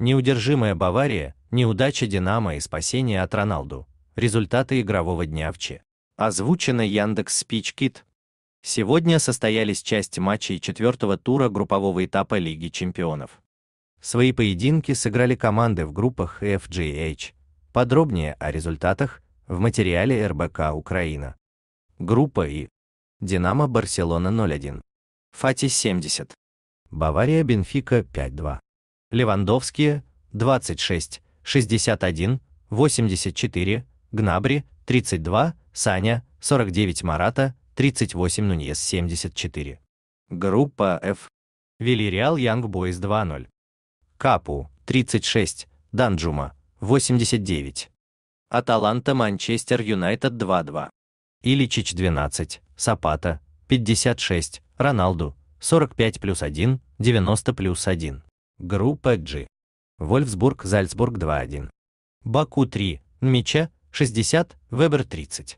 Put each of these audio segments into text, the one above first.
Неудержимая Бавария, неудача Динамо и спасение от Роналду. Результаты игрового дня в Че. Озвучено Яндекс Спичкит. Сегодня состоялись часть матчей четвертого тура группового этапа Лиги чемпионов. Свои поединки сыграли команды в группах F, G, H. Подробнее о результатах в материале РБК «Украина». Группа И. Динамо Барселона 0-1. Фати 70. Бавария Бенфика 5-2. Левандовский 26, 61, 84, Гнабри 32, Саня 49, Марата 38, Нуньес 74. Группа F. Вильяреал Янг Бойс 20, Капу 36, Данджума 89. Аталанта Манчестер Юнайтед 22, Иличич 12, Сапата 56, Роналду 45 плюс 1, 90 плюс 1. Группа G. Вольфсбург, Зальцбург 2-1. Баку 3, Меча 60, Вебер 30.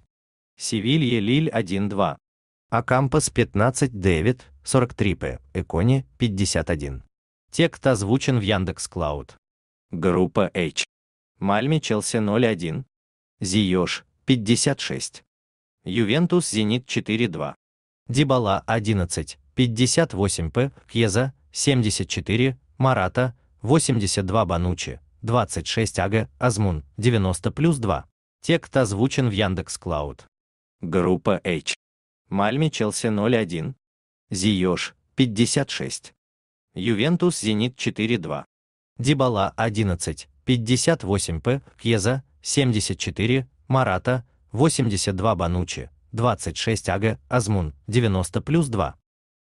севилья Лиль 1-2. Акампас 15, Дэвид 43 П, Экони 51. Текст озвучен в Яндекс Клауд. Группа H. Мальме, Челси 0-1. Зиёж 56. Ювентус, Зенит 4-2. Дибала 11, 58 П, Кьеза 74, Марата, 82 Банучи, 26 Ага, Азмун, 90 плюс 2. Текст озвучен в Яндекс Клауд. Группа H. Мальми Челси 0-1. Зиёж, 56. Ювентус Зенит 4-2. Дибала 11, 58 П, Кьеза, 74, Марата, 82 Банучи, 26 Ага, Азмун, 90 плюс 2.